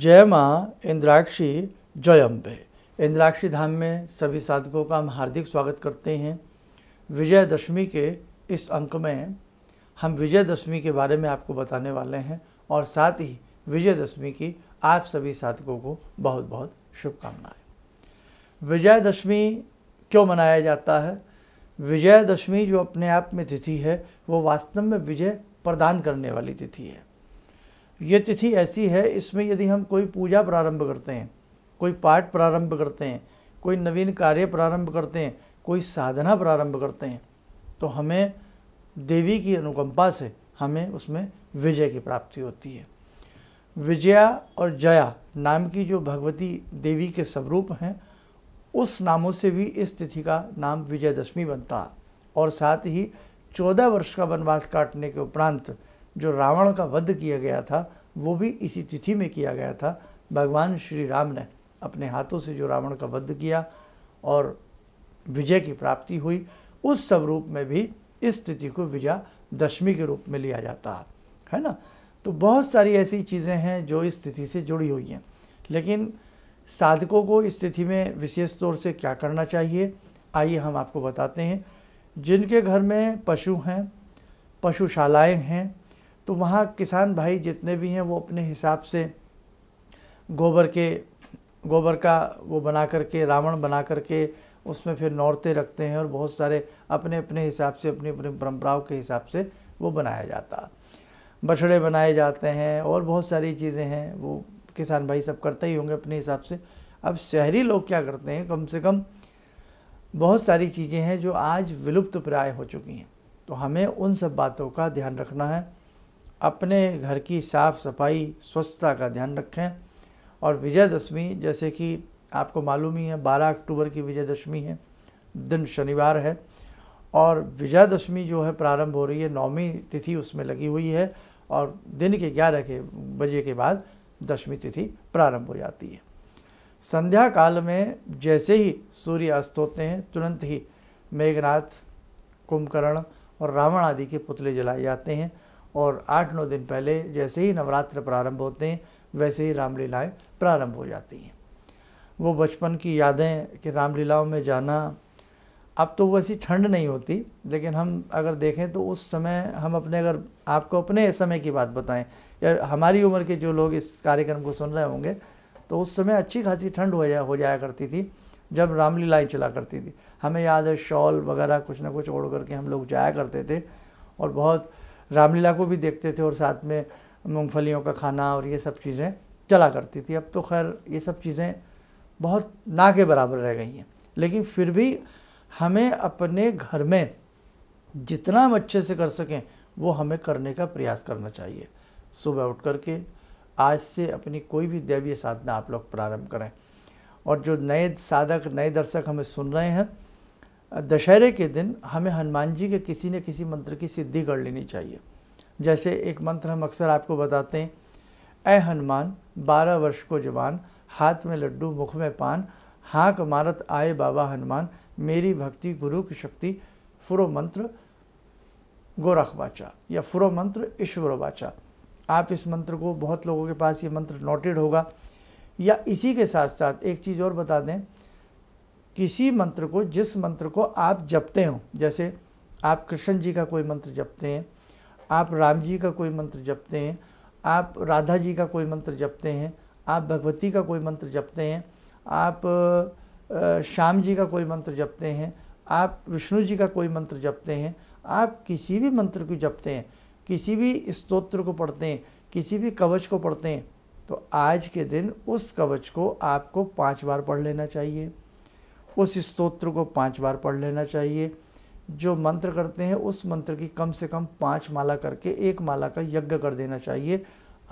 जय माँ इंद्राक्षी जय अम्बे इंद्राक्षी धाम में सभी साधकों का हम हार्दिक स्वागत करते हैं विजयदशमी के इस अंक में हम विजयदशमी के बारे में आपको बताने वाले हैं और साथ ही विजयदशमी की आप सभी साधकों को बहुत बहुत शुभकामनाएं विजयदशमी क्यों मनाया जाता है विजयदशमी जो अपने आप में तिथि है वो वास्तव में विजय प्रदान करने वाली तिथि है ये तिथि ऐसी है इसमें यदि हम कोई पूजा प्रारंभ करते हैं कोई पाठ प्रारंभ करते हैं कोई नवीन कार्य प्रारंभ करते हैं कोई साधना प्रारंभ करते हैं तो हमें देवी की अनुकंपा से हमें उसमें विजय की प्राप्ति होती है विजया और जया नाम की जो भगवती देवी के स्वरूप हैं उस नामों से भी इस तिथि का नाम विजयदशमी बनता और साथ ही चौदह वर्ष का वनवास काटने के उपरांत जो रावण का वध किया गया था वो भी इसी तिथि में किया गया था भगवान श्री राम ने अपने हाथों से जो रावण का वध किया और विजय की प्राप्ति हुई उस स्वरूप में भी इस तिथि को विजय दशमी के रूप में लिया जाता है है ना तो बहुत सारी ऐसी चीज़ें हैं जो इस तिथि से जुड़ी हुई हैं लेकिन साधकों को इस तिथि में विशेष तौर से क्या करना चाहिए आइए हम आपको बताते हैं जिनके घर में पशु हैं पशुशालाएं हैं तो वहाँ किसान भाई जितने भी हैं वो अपने हिसाब से गोबर के गोबर का वो बना करके रावण बना करके उसमें फिर नौरते रखते हैं और बहुत सारे अपने अपने हिसाब से अपनी अपनी परंपराओं के हिसाब से वो बनाया जाता बछड़े बनाए जाते हैं और बहुत सारी चीज़ें हैं वो किसान भाई सब करते ही होंगे अपने हिसाब से अब शहरी लोग क्या करते हैं कम से कम बहुत सारी चीज़ें हैं जो आज विलुप्त प्राय हो चुकी हैं तो हमें उन सब बातों का ध्यान रखना है अपने घर की साफ़ सफाई स्वच्छता का ध्यान रखें और विजयदशमी जैसे कि आपको मालूम ही है 12 अक्टूबर की विजयदशमी है दिन शनिवार है और विजयदशमी जो है प्रारंभ हो रही है नौवीं तिथि उसमें लगी हुई है और दिन के ग्यारह के बजे के बाद दशमी तिथि प्रारंभ हो जाती है संध्या काल में जैसे ही सूर्य अस्त होते हैं तुरंत ही मेघनाथ कुंभकर्ण और रावण आदि के पुतले जलाए जाते हैं और आठ नौ दिन पहले जैसे ही नवरात्र प्रारंभ होते हैं वैसे ही रामलीलाएँ प्रारंभ हो जाती हैं वो बचपन की यादें कि रामलीलाओं में जाना अब तो वैसी ठंड नहीं होती लेकिन हम अगर देखें तो उस समय हम अपने अगर आपको अपने समय की बात बताएं या हमारी उम्र के जो लोग इस कार्यक्रम को सुन रहे होंगे तो उस समय अच्छी खासी ठंड हो जाया हो जाया करती थी जब रामलीलाएँ चला करती थी हमें याद है शॉल वगैरह कुछ ना कुछ ओढ़ करके हम लोग जाया करते थे और बहुत रामलीला को भी देखते थे और साथ में मूँगफलियों का खाना और ये सब चीज़ें चला करती थी अब तो खैर ये सब चीज़ें बहुत ना के बराबर रह गई हैं लेकिन फिर भी हमें अपने घर में जितना हम अच्छे से कर सकें वो हमें करने का प्रयास करना चाहिए सुबह उठ करके आज से अपनी कोई भी दैवीय साधना आप लोग प्रारंभ करें और जो नए साधक नए दर्शक हमें सुन रहे हैं दशहरे के दिन हमें हनुमान जी के किसी न किसी मंत्र की सिद्धि कर लेनी चाहिए जैसे एक मंत्र हम अक्सर आपको बताते हैं ऐ हनुमान बारह वर्ष को जवान हाथ में लड्डू मुख में पान हाँक मारत आए बाबा हनुमान मेरी भक्ति गुरु की शक्ति फुरो मंत्र गोरखवाचा या फुरो मंत्र ईश्वर बाचा आप इस मंत्र को बहुत लोगों के पास ये मंत्र नोटेड होगा या इसी के साथ साथ एक चीज़ और बता दें किसी मंत्र को जिस मंत्र को आप जपते हो जैसे आप कृष्ण जी का कोई मंत्र जपते हैं आप राम जी का कोई मंत्र जपते हैं आप राधा जी का कोई मंत्र जपते हैं आप भगवती का कोई मंत्र जपते हैं आप श्याम जी का कोई मंत्र जपते हैं आप विष्णु जी का कोई मंत्र जपते हैं आप किसी भी मंत्र को जपते हैं किसी भी स्तोत्र को पढ़ते हैं किसी भी कवच को पढ़ते हैं तो आज के दिन उस कवच को आपको पांच बार पढ़ लेना चाहिए उस स्त्रोत्र को पांच बार पढ़ लेना चाहिए जो मंत्र करते हैं उस मंत्र की कम से कम पांच माला करके एक माला का यज्ञ कर देना चाहिए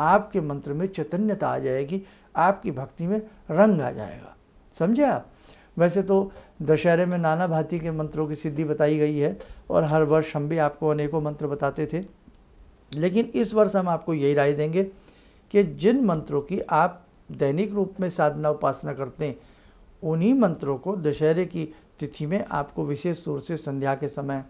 आपके मंत्र में चैतन्यता आ जाएगी आपकी भक्ति में रंग आ जाएगा समझे आप वैसे तो दशहरे में नाना भाती के मंत्रों की सिद्धि बताई गई है और हर वर्ष हम भी आपको अनेकों मंत्र बताते थे लेकिन इस वर्ष हम आपको यही राय देंगे कि जिन मंत्रों की आप दैनिक रूप में साधना उपासना करते हैं उन्हीं मंत्रों को दशहरे की तिथि में आपको विशेष तौर से संध्या के समय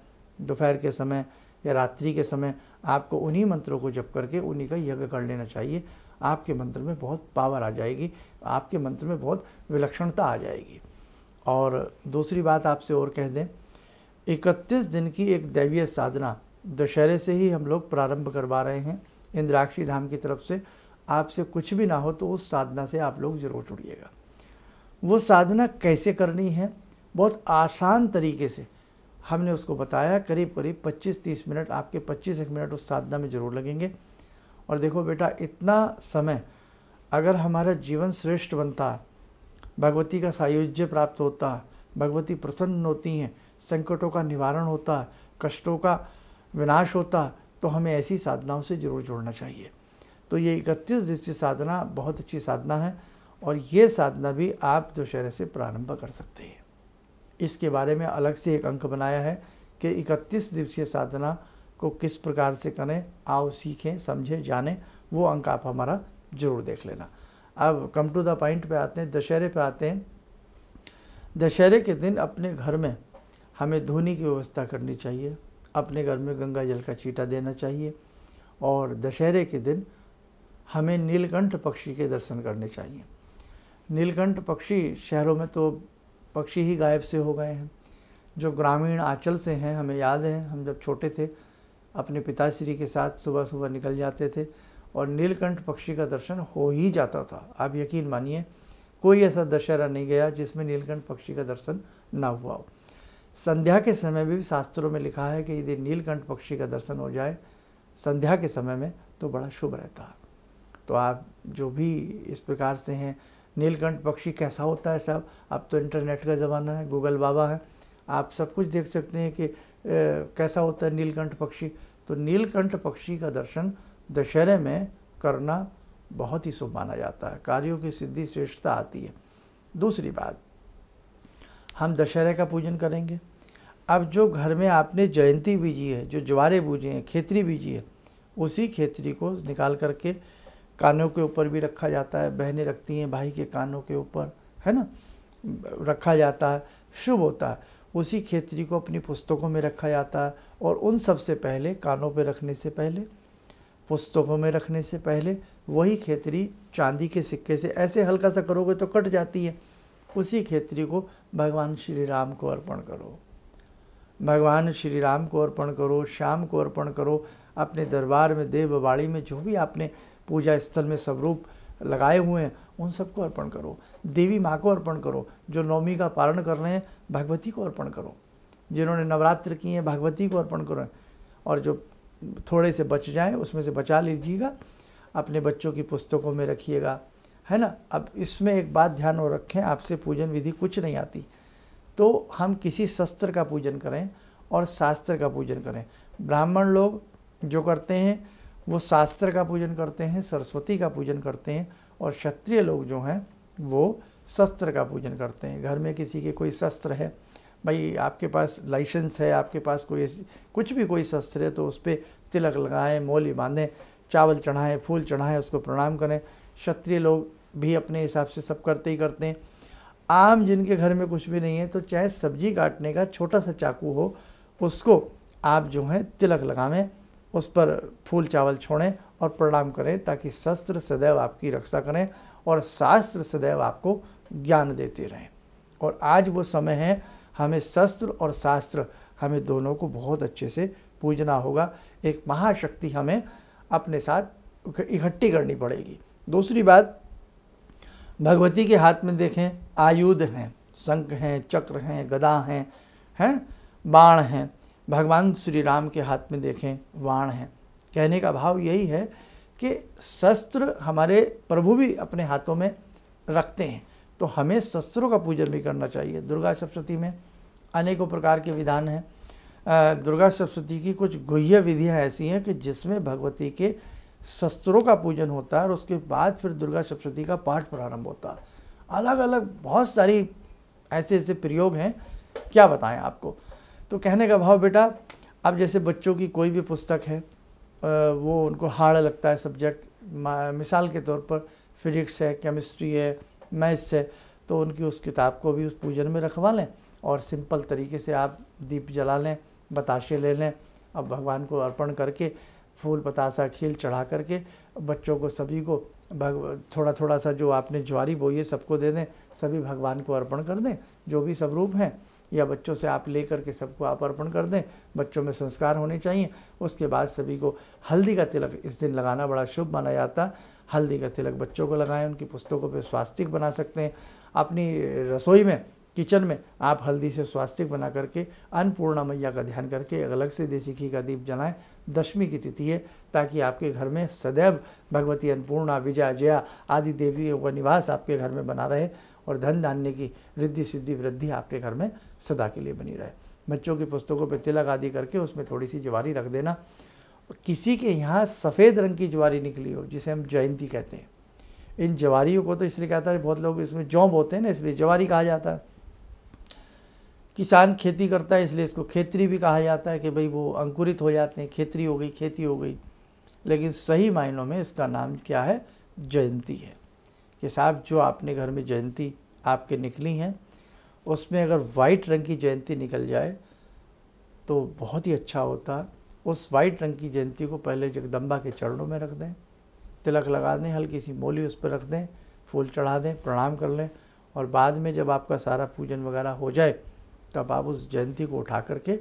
दोपहर के समय या रात्रि के समय आपको उन्हीं मंत्रों को जप करके उन्हीं का यज्ञ कर लेना चाहिए आपके मंत्र में बहुत पावर आ जाएगी आपके मंत्र में बहुत विलक्षणता आ जाएगी और दूसरी बात आपसे और कह दें इकतीस दिन की एक दैवीय साधना दशहरे से ही हम लोग प्रारंभ करवा रहे हैं इंद्राक्षी धाम की तरफ से आपसे कुछ भी ना हो तो उस साधना से आप लोग जरूर जुड़िएगा वो साधना कैसे करनी है बहुत आसान तरीके से हमने उसको बताया करीब करीब 25-30 मिनट आपके 25 एक मिनट उस साधना में ज़रूर लगेंगे और देखो बेटा इतना समय अगर हमारा जीवन श्रेष्ठ बनता भगवती का सायुज्य प्राप्त होता भगवती प्रसन्न होती हैं संकटों का निवारण होता कष्टों का विनाश होता तो हमें ऐसी साधनाओं से जरूर जुड़ना चाहिए तो ये इकतीस दिवसीय साधना बहुत अच्छी साधना है और ये साधना भी आप दशहरे से प्रारंभ कर सकते हैं इसके बारे में अलग से एक अंक बनाया है कि 31 दिवसीय साधना को किस प्रकार से करें आओ सीखें समझें जानें वो अंक आप हमारा ज़रूर देख लेना अब कम टू द पॉइंट पे आते हैं दशहरे पे आते हैं दशहरे के दिन अपने घर में हमें धोनी की व्यवस्था करनी चाहिए अपने घर में गंगा जल का चीटा देना चाहिए और दशहरे के दिन हमें नीलकंठ पक्षी के दर्शन करने चाहिए नीलकंठ पक्षी शहरों में तो पक्षी ही गायब से हो गए हैं जो ग्रामीण आंचल से हैं हमें याद है हम जब छोटे थे अपने पिताश्री के साथ सुबह सुबह निकल जाते थे और नीलकंठ पक्षी का दर्शन हो ही जाता था आप यकीन मानिए कोई ऐसा दशहरा नहीं गया जिसमें नीलकंठ पक्षी का दर्शन ना हुआ हो संध्या के समय भी शास्त्रों में लिखा है कि यदि नीलकंठ पक्षी का दर्शन हो जाए संध्या के समय में तो बड़ा शुभ रहता है तो आप जो भी इस प्रकार से हैं नीलकंठ पक्षी कैसा होता है साहब अब तो इंटरनेट का ज़माना है गूगल बाबा है आप सब कुछ देख सकते हैं कि ए, कैसा होता है नीलकंठ पक्षी तो नीलकंठ पक्षी का दर्शन दशहरे में करना बहुत ही शुभ माना जाता है कार्यों की सिद्धि श्रेष्ठता आती है दूसरी बात हम दशहरे का पूजन करेंगे अब जो घर में आपने जयंती बीजी है जो ज्वारे बूझे हैं खेतरी बीजी है उसी खेतरी को निकाल करके कानों के ऊपर भी रखा जाता है बहनें रखती हैं भाई के कानों के ऊपर है ना रखा जाता है शुभ होता है उसी खेतरी को अपनी पुस्तकों में रखा जाता है और उन सब से पहले कानों पर रखने से पहले पुस्तकों में रखने से पहले वही खेतरी चांदी के सिक्के से ऐसे हल्का सा करोगे तो कट जाती है उसी खेतरी को भगवान श्री राम को अर्पण करो भगवान श्री राम को अर्पण करो श्याम को अर्पण करो अपने दरबार में देववाड़ी में जो भी आपने पूजा स्थल में स्वरूप लगाए हुए हैं उन सबको अर्पण करो देवी माँ को अर्पण करो जो नवमी का पालन कर रहे हैं भगवती को अर्पण करो जिन्होंने नवरात्र किए हैं भगवती को अर्पण करो और जो थोड़े से बच जाएं उसमें से बचा लीजिएगा अपने बच्चों की पुस्तकों में रखिएगा है ना अब इसमें एक बात ध्यान और रखें आपसे पूजन विधि कुछ नहीं आती तो हम किसी शस्त्र का पूजन करें और शास्त्र का पूजन करें ब्राह्मण लोग जो करते हैं वो शास्त्र का पूजन करते हैं सरस्वती का पूजन करते हैं और क्षत्रिय लोग जो हैं वो शस्त्र का पूजन करते हैं घर में किसी के कोई शस्त्र है भाई आपके पास लाइसेंस है आपके पास कोई कुछ भी कोई शस्त्र है तो उस पर तिलक लगाएं मोली बांधें चावल चढ़ाएं फूल चढ़ाएं उसको प्रणाम करें क्षत्रिय लोग भी अपने हिसाब से सब करते ही करते हैं आम जिनके घर में कुछ भी नहीं है तो चाहे सब्जी काटने का छोटा सा चाकू हो उसको आप जो है तिलक लगावें उस पर फूल चावल छोड़ें और प्रणाम करें ताकि शस्त्र सदैव आपकी रक्षा करें और शास्त्र सदैव आपको ज्ञान देते रहें और आज वो समय है हमें शस्त्र और शास्त्र हमें दोनों को बहुत अच्छे से पूजना होगा एक महाशक्ति हमें अपने साथ इकट्ठी करनी पड़ेगी दूसरी बात भगवती के हाथ में देखें आयुध हैं शंख हैं चक्र हैं गदा हैं हैं बाण हैं भगवान श्री राम के हाथ में देखें वाण है कहने का भाव यही है कि शस्त्र हमारे प्रभु भी अपने हाथों में रखते हैं तो हमें शस्त्रों का पूजन भी करना चाहिए दुर्गा सप्तती में अनेकों प्रकार के विधान हैं दुर्गा सप्तती की कुछ गुह्य विधियाँ ऐसी हैं कि जिसमें भगवती के शस्त्रों का पूजन होता है और उसके बाद फिर दुर्गा सप्तती का पाठ प्रारंभ होता है अलग अलग बहुत सारी ऐसे ऐसे प्रयोग हैं क्या बताएं आपको तो कहने का भाव बेटा अब जैसे बच्चों की कोई भी पुस्तक है वो उनको हार्ड लगता है सब्जेक्ट मिसाल के तौर पर फिजिक्स है केमिस्ट्री है मैथ्स है तो उनकी उस किताब को भी उस पूजन में रखवा लें और सिंपल तरीके से आप दीप जला लें बताशे ले लें अब भगवान को अर्पण करके फूल पतासा खील चढ़ा करके बच्चों को सभी को भग थोड़ा थोड़ा सा जो आपने ज्वारी बोई है सबको दे दें सभी भगवान को अर्पण कर दें जो भी सब रूप हैं या बच्चों से आप ले के सबको आप अर्पण कर दें बच्चों में संस्कार होने चाहिए उसके बाद सभी को हल्दी का तिलक इस दिन लगाना बड़ा शुभ माना जाता हल्दी का तिलक बच्चों को लगाएं उनकी पुस्तकों पर स्वास्तिक बना सकते हैं अपनी रसोई में किचन में आप हल्दी से स्वास्तिक बना करके अन्नपूर्णा मैया का ध्यान करके अलग से देसी घी का दीप जलाएं दशमी की तिथि है ताकि आपके घर में सदैव भगवती अन्नपूर्णा विजया जया आदि देवियों का निवास आपके घर में बना रहे और धन धान्य की रिद्धि सिद्धि वृद्धि आपके घर में सदा के लिए बनी रहे बच्चों की पुस्तकों पर तिलक आदि करके उसमें थोड़ी सी ज्वारी रख देना किसी के यहाँ सफ़ेद रंग की ज्वारी निकली हो जिसे हम जयंती कहते हैं इन जवारियों को तो इसलिए कहता है बहुत लोग इसमें जौब होते हैं ना इसलिए जवारी कहा जाता है किसान खेती करता है इसलिए इसको खेतरी भी कहा जाता है कि भाई वो अंकुरित हो जाते हैं खेतरी हो गई खेती हो गई लेकिन सही मायनों में इसका नाम क्या है जयंती है कि साहब जो आपने घर में जयंती आपके निकली हैं उसमें अगर वाइट रंग की जयंती निकल जाए तो बहुत ही अच्छा होता उस वाइट रंग की जयंती को पहले जगदम्बा के चरणों में रख दें तिलक लगा दें हल्की सी मोली उस पर रख दें फूल चढ़ा दें प्रणाम कर लें और बाद में जब आपका सारा पूजन वगैरह हो जाए तब आप उस जयंती को उठा करके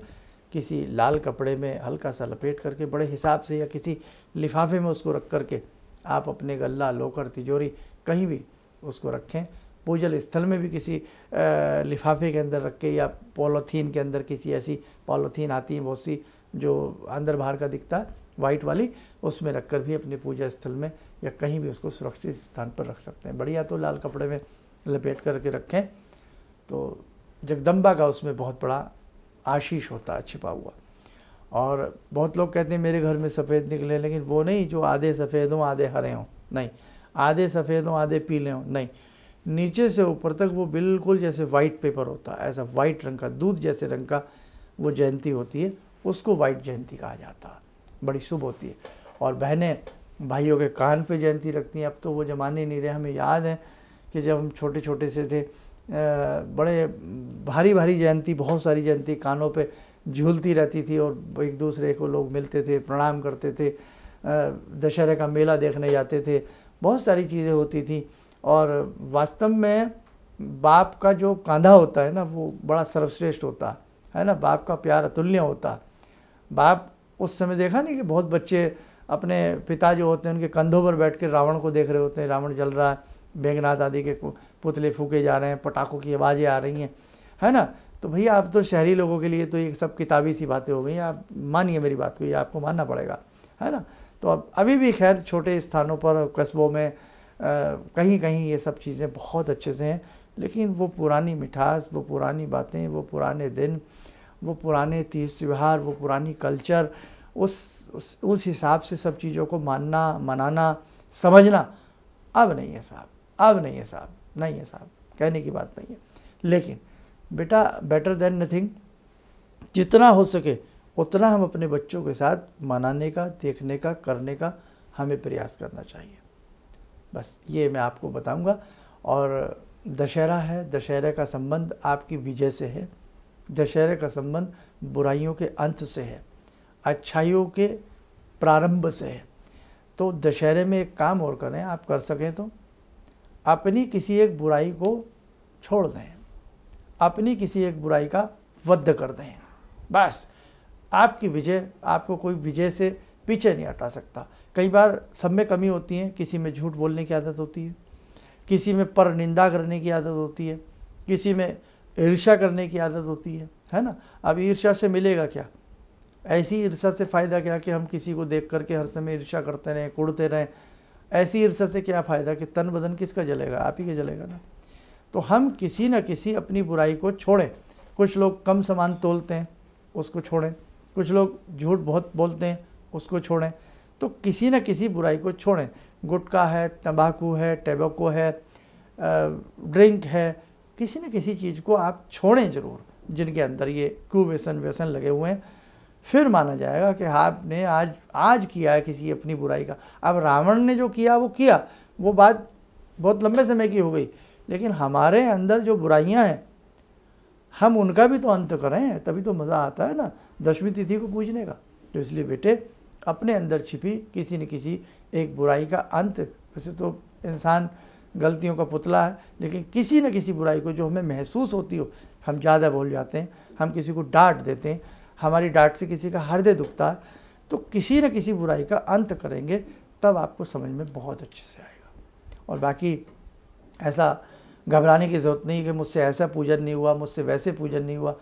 किसी लाल कपड़े में हल्का सा लपेट करके बड़े हिसाब से या किसी लिफाफे में उसको रख करके आप अपने गल्ला लोकर तिजोरी कहीं भी उसको रखें पूजल स्थल में भी किसी लिफाफे के अंदर रख के या पॉलोथीन के अंदर किसी ऐसी पॉलोथीन आती है बहुत सी जो अंदर बाहर का दिखता है वाइट वाली उसमें रखकर भी अपने पूजा स्थल में या कहीं भी उसको सुरक्षित स्थान पर रख सकते हैं बढ़िया तो लाल कपड़े में लपेट करके रखें तो जगदम्बा का उसमें बहुत बड़ा आशीष होता है छिपा हुआ और बहुत लोग कहते हैं मेरे घर में सफ़ेद निकले लेकिन वो नहीं जो आधे सफ़ेद हों आधे हरे हों नहीं आधे सफ़ेद हों आधे पीले हों नहीं नीचे से ऊपर तक वो बिल्कुल जैसे वाइट पेपर होता है ऐसा वाइट रंग का दूध जैसे रंग का वो जयंती होती है उसको वाइट जयंती कहा जाता है बड़ी शुभ होती है और बहनें भाइयों के कान पे जयंती रखती हैं अब तो वो जमाने नहीं रहे हमें याद है कि जब हम छोटे छोटे से थे बड़े भारी भारी जयंती बहुत सारी जयंती कानों पे झूलती रहती थी और एक दूसरे को लोग मिलते थे प्रणाम करते थे दशहरे का मेला देखने जाते थे बहुत सारी चीज़ें होती थी और वास्तव में बाप का जो कांधा होता है ना वो बड़ा सर्वश्रेष्ठ होता है ना बाप का प्यार अतुल्य होता बाप उस समय देखा नहीं कि बहुत बच्चे अपने पिता जो होते हैं उनके कंधों पर बैठ कर रावण को देख रहे होते हैं रावण जल रहा है बैंगनाथ आदि के पुतले फूके जा रहे हैं पटाखों की आवाज़ें आ रही हैं है ना तो भैया आप तो शहरी लोगों के लिए तो ये सब किताबी सी बातें हो गई आप मानिए मेरी बात को ये आपको मानना पड़ेगा है ना तो अब अभी भी खैर छोटे स्थानों पर कस्बों में आ, कहीं कहीं ये सब चीज़ें बहुत अच्छे से हैं लेकिन वो पुरानी मिठास वो पुरानी बातें वो पुराने दिन वो पुराने तीज त्यौहार वो पुरानी कल्चर उस उस उस हिसाब से सब चीज़ों को मानना मनाना समझना अब नहीं है साहब अब नहीं है साहब नहीं है साहब कहने की बात नहीं है लेकिन बेटा बेटर देन नथिंग जितना हो सके उतना हम अपने बच्चों के साथ मनाने का देखने का करने का हमें प्रयास करना चाहिए बस ये मैं आपको बताऊंगा और दशहरा है दशहरे का संबंध आपकी विजय से है दशहरे का संबंध बुराइयों के अंत से है अच्छाइयों के प्रारंभ से है तो दशहरे में एक काम और करें आप कर सकें तो अपनी किसी एक बुराई को छोड़ दें अपनी किसी एक बुराई का वध कर दें बस आपकी विजय आपको कोई विजय से पीछे नहीं हटा सकता कई बार सब में कमी होती है किसी में झूठ बोलने की आदत होती है किसी में पर निंदा करने की आदत होती है किसी में ईर्ष्या करने की आदत होती है है ना अब ईर्ष्या से मिलेगा क्या ऐसी ईर्ष्या से फ़ायदा क्या कि हम किसी को देख करके हर समय ईर्ष्या करते रहें कुड़ते रहें ऐसी ईर्षा से क्या फ़ायदा कि तन बदन किसका जलेगा आप ही का जलेगा ना तो हम किसी न किसी अपनी बुराई को छोड़ें कुछ लोग कम सामान तोलते हैं उसको छोड़ें कुछ लोग झूठ बहुत बोलते हैं उसको छोड़ें तो किसी न किसी बुराई को छोड़ें गुटखा है तंबाकू है टेबको है ड्रिंक है किसी न किसी चीज़ को आप छोड़ें ज़रूर जिनके अंदर ये कुव्यसन व्यसन लगे हुए हैं फिर माना जाएगा कि आपने आज आज किया है किसी अपनी बुराई का अब रावण ने जो किया वो किया वो बात बहुत लंबे समय की हो गई लेकिन हमारे अंदर जो बुराइयां हैं हम उनका भी तो अंत करें तभी तो मज़ा आता है ना दशमी तिथि को पूजने का तो इसलिए बेटे अपने अंदर छिपी किसी न किसी एक बुराई का अंत वैसे तो इंसान गलतियों का पुतला है लेकिन किसी न किसी बुराई को जो हमें महसूस होती हो हम ज़्यादा बोल जाते हैं हम किसी को डांट देते हैं हमारी डांट से किसी का हृदय दुखता है तो किसी न किसी बुराई का अंत करेंगे तब आपको समझ में बहुत अच्छे से आएगा और बाकी ऐसा घबराने की ज़रूरत नहीं कि मुझसे ऐसा पूजन नहीं हुआ मुझसे वैसे पूजन नहीं हुआ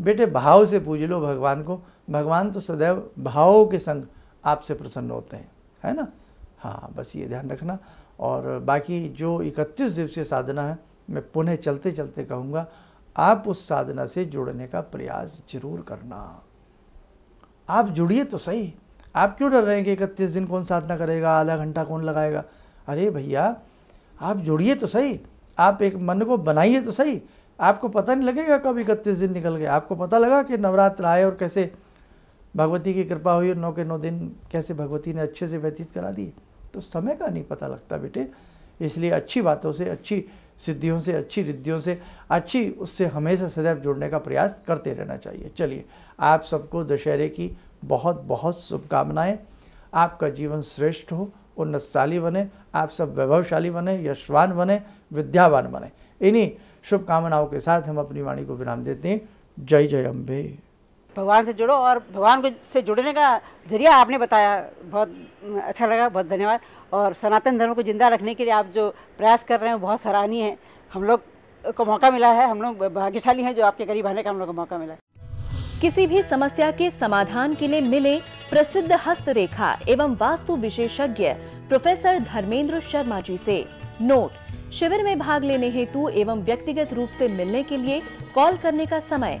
बेटे भाव से पूज लो भगवान को भगवान तो सदैव भावों के संग आपसे प्रसन्न होते हैं है ना हाँ बस ये ध्यान रखना और बाकी जो इकतीस दिवसीय साधना है मैं पुनः चलते चलते कहूँगा आप उस साधना से जुड़ने का प्रयास जरूर करना आप जुड़िए तो सही आप क्यों डर रहे हैं कि इकतीस दिन कौन साधना करेगा आधा घंटा कौन लगाएगा अरे भैया आप जुड़िए तो सही आप एक मन को बनाइए तो सही आपको पता नहीं लगेगा कब इकतीस दिन निकल गए आपको पता लगा कि नवरात्र आए और कैसे भगवती की कृपा हुई और नौ के नौ दिन कैसे भगवती ने अच्छे से व्यतीत करा दिए तो समय का नहीं पता लगता बेटे इसलिए अच्छी बातों से अच्छी सिद्धियों से अच्छी रिद्धियों से अच्छी उससे हमेशा सदैव जुड़ने का प्रयास करते रहना चाहिए चलिए आप सबको दशहरे की बहुत बहुत शुभकामनाएँ आपका जीवन श्रेष्ठ हो उन्नतशाली बने आप सब वैभवशाली बने यशवान बने विद्यावान बने इन्हीं शुभकामनाओं के साथ हम अपनी वाणी को विराम देते हैं जय जय अम्बे भगवान से जुड़ो और भगवान को से जुड़ने का जरिया आपने बताया बहुत अच्छा लगा बहुत धन्यवाद और सनातन धर्म को ज़िंदा रखने के लिए आप जो प्रयास कर रहे हैं बहुत सराहनीय है हम लोग को मौका मिला है हम लोग भाग्यशाली हैं जो आपके करीब आने का हम लोग को मौका मिला है किसी भी समस्या के समाधान के लिए मिले प्रसिद्ध हस्तरेखा एवं वास्तु विशेषज्ञ प्रोफेसर धर्मेंद्र शर्मा जी से नोट शिविर में भाग लेने हेतु एवं व्यक्तिगत रूप से मिलने के लिए कॉल करने का समय